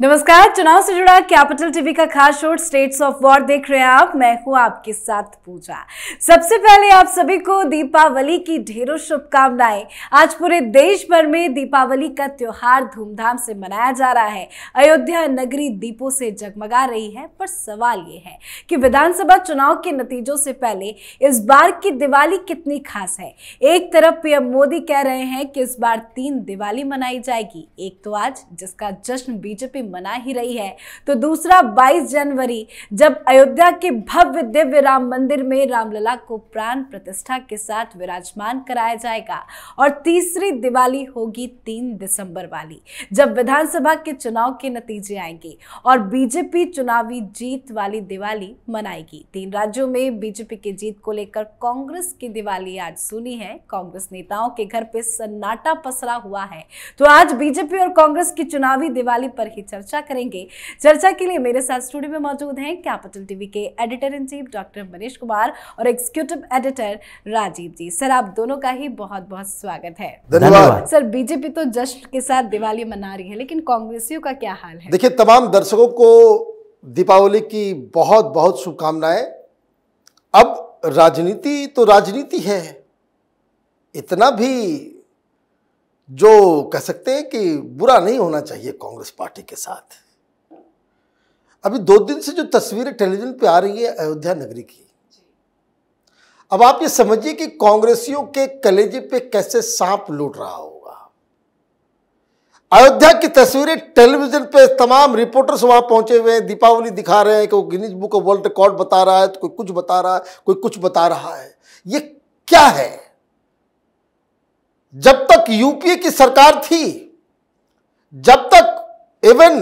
नमस्कार चुनाव से जुड़ा कैपिटल टीवी का खास शोर स्टेट्स ऑफ वॉर देख रहे हैं आप मैं हूं आपके साथ पूजा सबसे पहले आप सभी को दीपावली की ढेरों शुभकामनाएं आज पूरे देश भर में दीपावली का त्योहार धूमधाम से मनाया जा रहा है अयोध्या नगरी दीपों से जगमगा रही है पर सवाल ये है कि विधानसभा चुनाव के नतीजों से पहले इस बार की दिवाली कितनी खास है एक तरफ पीएम मोदी कह रहे हैं कि इस बार तीन दिवाली मनाई जाएगी एक तो आज जिसका जश्न बीजेपी मना ही रही है तो दूसरा 22 जनवरी जब अयोध्या के भव्य दिव्य राम मंदिर में रामलला को प्राण प्रतिष्ठा के साथ विराजमान कराया जाएगा और तीसरी दिवाली होगी तीन दिसंबर वाली जब विधानसभा के चुनाव के नतीजे आएंगे और बीजेपी चुनावी जीत वाली दिवाली मनाएगी तीन राज्यों में बीजेपी की जीत को लेकर कांग्रेस की दिवाली आज सुनी है कांग्रेस नेताओं के घर पे सन्नाटा पसरा हुआ है तो आज बीजेपी और कांग्रेस की चुनावी दिवाली पर ही चल चर्चा करेंगे चर्चा के लिए मेरे साथ स्टूडियो में मौजूद हैं कैपिटल टीवी के editor in chief doctor Manish Kumar और executive editor Rajeev ji sir आप दोनों का ही बहुत बहुत स्वागत है धन्यवाद सर बीजेपी तो जश्न के साथ दिवाली मना रही है लेकिन कांग्रेसियों का क्या हाल है देखिए तमाम दर्शकों को दीपावली की बहुत बहुत शुभकामनाएं अब राजनीति तो राजनीति है इतना भी जो कह सकते हैं कि बुरा नहीं होना चाहिए कांग्रेस पार्टी के साथ अभी दो दिन से जो तस्वीरें टेलीविजन पे आ रही है अयोध्या नगरी की अब आप ये समझिए कि कांग्रेसियों के कलेजे पे कैसे सांप लूट रहा होगा अयोध्या की तस्वीरें टेलीविजन पे तमाम रिपोर्टर्स वहां पहुंचे हुए हैं दीपावली दिखा रहे हैं कि वो Guinness book of world record बता रहा है तो कोई कुछ बता रहा है कोई कुछ बता रहा है ये क्या है जब तक यूपीए की सरकार थी जब तक इवन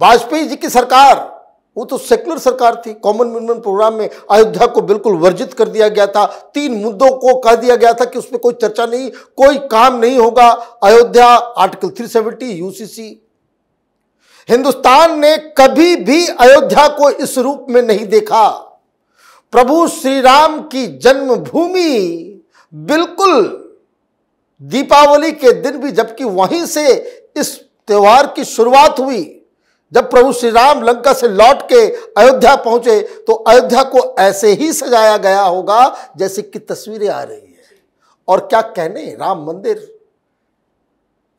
वाजपेयी जी की सरकार वो तो सेकुलर सरकार थी कॉमन मिनिमम प्रोग्राम में अयोध्या को बिल्कुल वर्जित कर दिया गया था तीन मुद्दों को कह दिया गया था कि उसमें कोई चर्चा नहीं कोई काम नहीं होगा अयोध्या आर्टिकल 370 यूसीसी हिंदुस्तान ने कभी भी अयोध्या को इस रूप में नहीं देखा प्रभु श्री राम की जन्मभूमि बिल्कुल दीपावली के दिन भी जबकि वहीं से इस त्यौहार की शुरुआत हुई जब प्रभु श्री राम लंका से लौट के अयोध्या पहुंचे तो अयोध्या को ऐसे ही सजाया गया होगा जैसे कि तस्वीरें आ रही है और क्या कहने राम मंदिर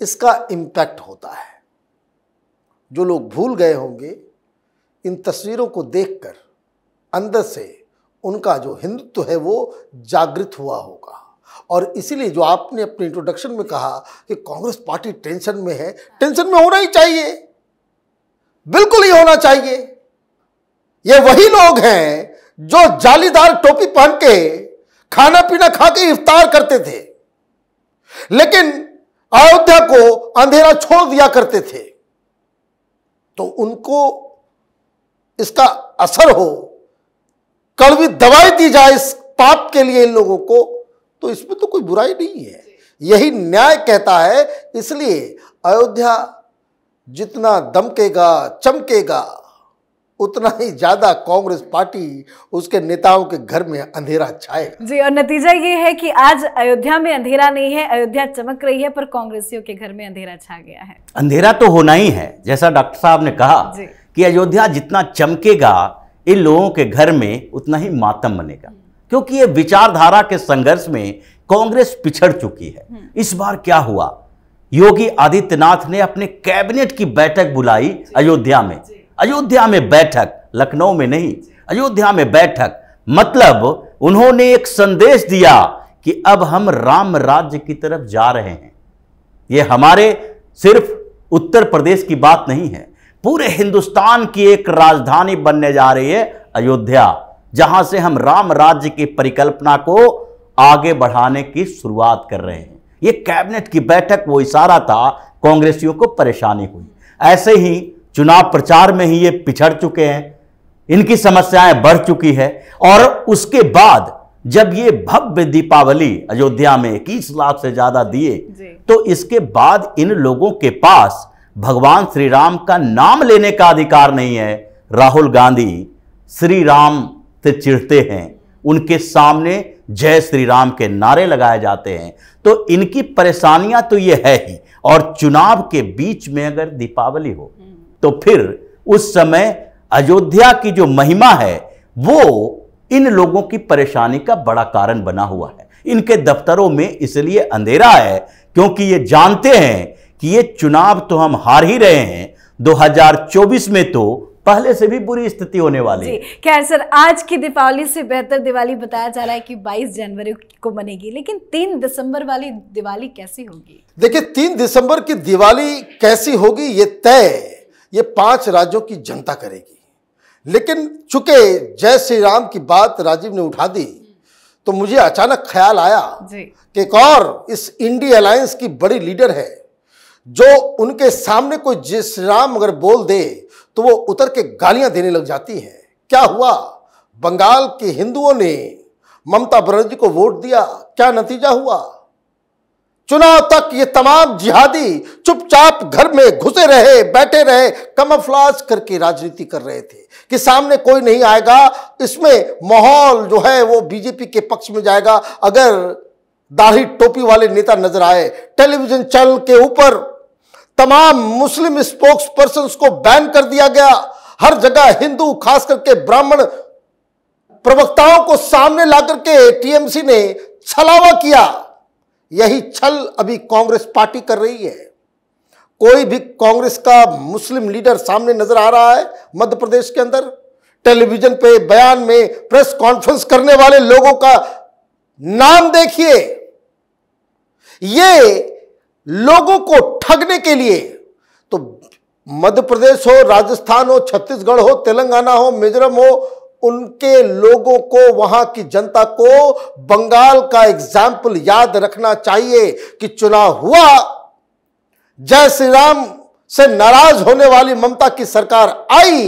इसका इम्पैक्ट होता है जो लोग भूल गए होंगे इन तस्वीरों को देखकर अंदर से उनका जो हिंदुत्व है वो जागृत हुआ होगा और इसीलिए जो आपने अपने इंट्रोडक्शन में कहा कि कांग्रेस पार्टी टेंशन में है हाँ। टेंशन में होना ही चाहिए बिल्कुल ही होना चाहिए ये वही लोग हैं जो जालीदार टोपी पहन के खाना पीना खा के इफ्तार करते थे लेकिन अयोध्या को अंधेरा छोड़ दिया करते थे तो उनको इसका असर हो कड़वी दवाई दी जाए इस पाप के लिए इन लोगों को तो इसमें तो कोई बुराई नहीं है यही न्याय कहता है इसलिए अयोध्या जितना दमकेगा चमकेगा उतना ही ज्यादा कांग्रेस पार्टी उसके नेताओं के घर में अंधेरा छाए जी और नतीजा ये है कि आज अयोध्या में अंधेरा नहीं है अयोध्या चमक रही है पर कांग्रेसियों के घर में अंधेरा छा गया है अंधेरा तो होना ही है जैसा डॉक्टर साहब ने कहा कि अयोध्या जितना चमकेगा इन लोगों के घर में उतना ही मातम बनेगा क्योंकि ये विचारधारा के संघर्ष में कांग्रेस पिछड़ चुकी है हम्म। इस बार क्या हुआ योगी आदित्यनाथ ने अपने कैबिनेट की बैठक बुलाई अयोध्या में अयोध्या में बैठक लखनऊ में नहीं अयोध्या में बैठक मतलब उन्होंने एक संदेश दिया कि अब हम राम राज्य की तरफ जा रहे हैं यह हमारे सिर्फ उत्तर प्रदेश की बात नहीं है पूरे हिंदुस्तान की एक राजधानी बनने जा रही है अयोध्या जहां से हम राम राज्य की परिकल्पना को आगे बढ़ाने की शुरुआत कर रहे हैं ये कैबिनेट की बैठक वो इशारा था कांग्रेसियों को परेशानी हुई ऐसे ही चुनाव प्रचार में ही ये पिछड़ चुके हैं इनकी समस्याएं बढ़ चुकी है और उसके बाद जब ये भव्य दीपावली अयोध्या में इक्कीस लाख से ज्यादा दिए तो इसके बाद इन लोगों के पास भगवान श्री राम का नाम लेने का अधिकार नहीं है राहुल गांधी श्री राम से चिढ़ते हैं उनके सामने जय श्री राम के नारे लगाए जाते हैं तो इनकी परेशानियां तो ये है ही और चुनाव के बीच में अगर दीपावली हो तो फिर उस समय अयोध्या की जो महिमा है वो इन लोगों की परेशानी का बड़ा कारण बना हुआ है इनके दफ्तरों में इसलिए अंधेरा है क्योंकि ये जानते हैं कि ये चुनाव तो हम हार ही रहे हैं 2024 में तो पहले से भी बुरी स्थिति होने वाली है खैर सर आज की दिवाली से बेहतर दिवाली बताया जा रहा है कि 22 जनवरी को मनेगी लेकिन 3 दिसंबर वाली दिवाली कैसी होगी देखिए 3 दिसंबर की दिवाली कैसी होगी ये तय ये पांच राज्यों की जनता करेगी लेकिन चूंकि जय श्री राम की बात राजीव ने उठा दी तो मुझे अचानक ख्याल आया कि एक और इस इंडी अलायंस की बड़ी लीडर है जो उनके सामने कोई जय श्री राम अगर बोल दे तो वो उतर के गालियां देने लग जाती हैं क्या हुआ बंगाल के हिंदुओं ने ममता बनर्जी को वोट दिया क्या नतीजा हुआ चुनाव तक ये तमाम जिहादी चुपचाप घर में घुसे रहे बैठे रहे कमफलाज करके राजनीति कर रहे थे कि सामने कोई नहीं आएगा इसमें माहौल जो है वो बीजेपी के पक्ष में जाएगा अगर दाढ़ी टोपी वाले नेता नजर आए टेलीविजन चैनल के ऊपर तमाम मुस्लिम स्पोक्स पर्सन को बैन कर दिया गया हर जगह हिंदू खास करके ब्राह्मण प्रवक्ताओं को सामने लाकर के टीएमसी ने छलावा किया यही छल अभी कांग्रेस पार्टी कर रही है कोई भी कांग्रेस का मुस्लिम लीडर सामने नजर आ रहा है मध्य प्रदेश के अंदर टेलीविजन पे बयान में प्रेस कॉन्फ्रेंस करने वाले लोगों का नाम देखिए ये लोगों को ठगने के लिए तो मध्य प्रदेश हो राजस्थान हो छत्तीसगढ़ हो तेलंगाना हो मिजोरम हो उनके लोगों को वहां की जनता को बंगाल का एग्जाम्पल याद रखना चाहिए कि चुनाव हुआ जय श्री राम से नाराज होने वाली ममता की सरकार आई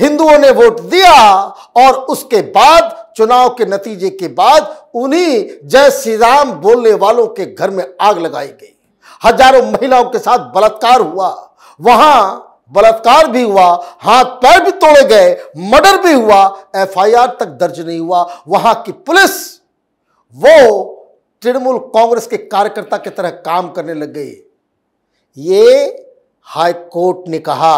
हिंदुओं ने वोट दिया और उसके बाद चुनाव के नतीजे के बाद उन्हीं जय श्री राम बोलने वालों के घर में आग लगाई गई हजारों महिलाओं के साथ बलात्कार हुआ वहां बलात्कार भी हुआ हाथ पैर भी तोड़े गए मर्डर भी हुआ एफआईआर तक दर्ज नहीं हुआ वहां की पुलिस वो तृणमूल कांग्रेस के कार्यकर्ता की तरह काम करने लग गई ये हाई कोर्ट ने कहा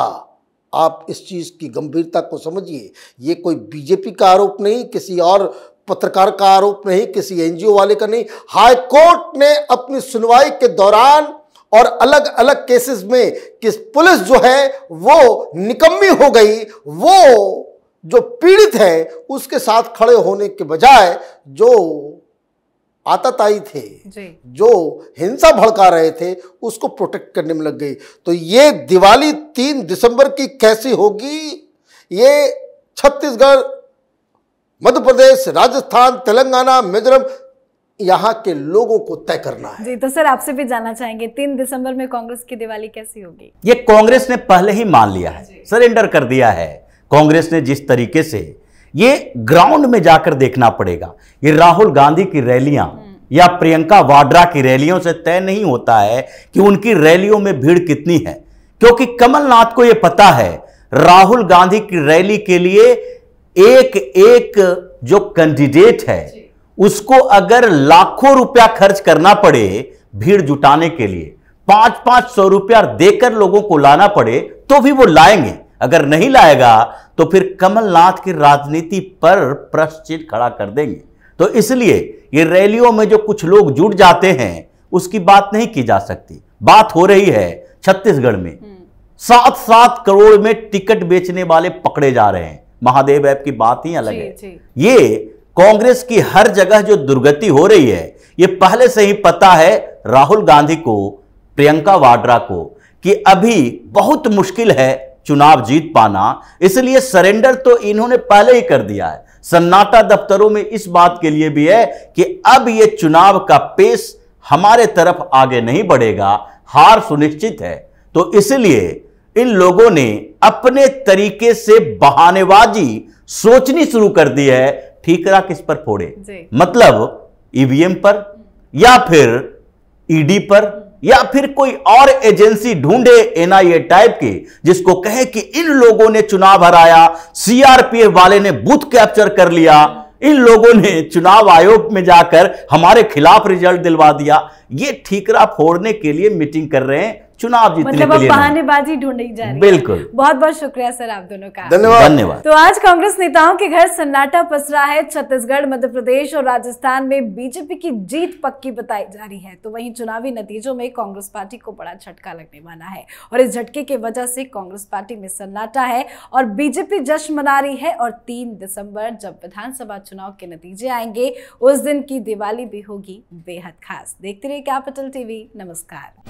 आप इस चीज़ की गंभीरता को समझिए ये कोई बीजेपी का आरोप नहीं किसी और पत्रकार का आरोप नहीं किसी एनजीओ वाले का नहीं हाई कोर्ट ने अपनी सुनवाई के दौरान और अलग अलग केसेस में किस पुलिस जो है वो निकम्मी हो गई वो जो पीड़ित है उसके साथ खड़े होने के बजाय जो आताताई थे जो हिंसा भड़का रहे थे उसको प्रोटेक्ट करने में लग गई तो ये दिवाली तीन दिसंबर की कैसी होगी ये छत्तीसगढ़ मध्य प्रदेश राजस्थान तेलंगाना मिजोरम यहाँ के लोगों को तय करना है जी तो सर आपसे भी जानना चाहेंगे तीन दिसंबर में कांग्रेस की दिवाली कैसी होगी ये कांग्रेस ने पहले ही मान लिया है सरेंडर कर दिया है कांग्रेस ने जिस तरीके से ये ग्राउंड में जाकर देखना पड़ेगा ये राहुल गांधी की रैलियां हम्म। या प्रियंका वाड्रा की रैलियों से तय नहीं होता है कि उनकी रैलियों में भीड़ कितनी है क्योंकि कमलनाथ को यह पता है राहुल गांधी की रैली के लिए एक एक जो कैंडिडेट है उसको अगर लाखों रुपया खर्च करना पड़े भीड़ जुटाने के लिए पांच पांच सौ रुपया देकर लोगों को लाना पड़े तो भी वो लाएंगे अगर नहीं लाएगा तो फिर कमलनाथ की राजनीति पर प्रश्न चिन्ह खड़ा कर देंगे तो इसलिए ये रैलियों में जो कुछ लोग जुट जाते हैं उसकी बात नहीं की जा सकती बात हो रही है छत्तीसगढ़ में हम्म। सात सात करोड़ में टिकट बेचने वाले पकड़े जा रहे हैं महादेव ऐप की बात ही अलग जी, है जी। ये कांग्रेस की हर जगह जो दुर्गति हो रही है ये पहले से ही पता है राहुल गांधी को प्रियंका वाड्रा को कि अभी बहुत मुश्किल है चुनाव जीत पाना इसलिए सरेंडर तो इन्होंने पहले ही कर दिया है सन्नाटा दफ्तरों में इस बात के लिए भी है कि अब ये चुनाव का पेश हमारे तरफ आगे नहीं बढ़ेगा हार सुनिश्चित है तो इसलिए इन लोगों ने अपने तरीके से बहानेबाजी सोचनी शुरू कर दी है ठीकरा किस पर फोड़े मतलब ईवीएम e पर या फिर ईडी e पर या फिर कोई और एजेंसी ढूंढे एनआईए टाइप की जिसको कहे कि इन लोगों ने चुनाव हराया सीआरपीएफ वाले ने बूथ कैप्चर कर लिया इन लोगों ने चुनाव आयोग में जाकर हमारे खिलाफ रिजल्ट दिलवा दिया ये ठीकरा फोड़ने के लिए मीटिंग कर रहे हैं चुनाव जीतने मतलब के लिए बहानेबाजी ढूंढी जा रही बिल्कुल बहुत बहुत शुक्रिया सर आप दोनों का धन्यवाद धन्यवाद तो आज कांग्रेस नेताओं के घर सन्नाटा पसरा है छत्तीसगढ़ मध्य प्रदेश और राजस्थान में बीजेपी की जीत पक्की बताई जा रही है तो वहीं चुनावी नतीजों में कांग्रेस पार्टी को बड़ा झटका लगने वाला है और इस झटके की वजह से कांग्रेस पार्टी में सन्नाटा है और बीजेपी जश्न मना रही है और तीन दिसंबर जब विधानसभा चुनाव के नतीजे आएंगे उस दिन की दिवाली भी होगी बेहद खास देखते रहिए कैपिटल टीवी नमस्कार